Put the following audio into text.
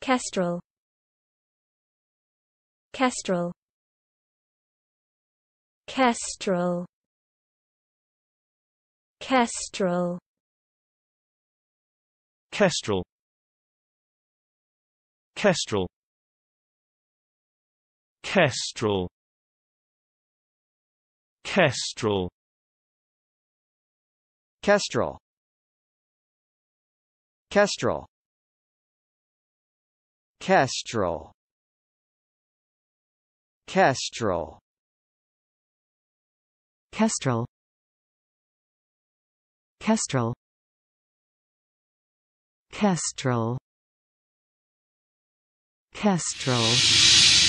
Kestrel Kestrel Kestrel Kestrel Kestrel Kestrel Kestrel Kestrel Kestrel Kestrel Kestrel Kestrel Kestrel Kestrel Kestrel Kestrel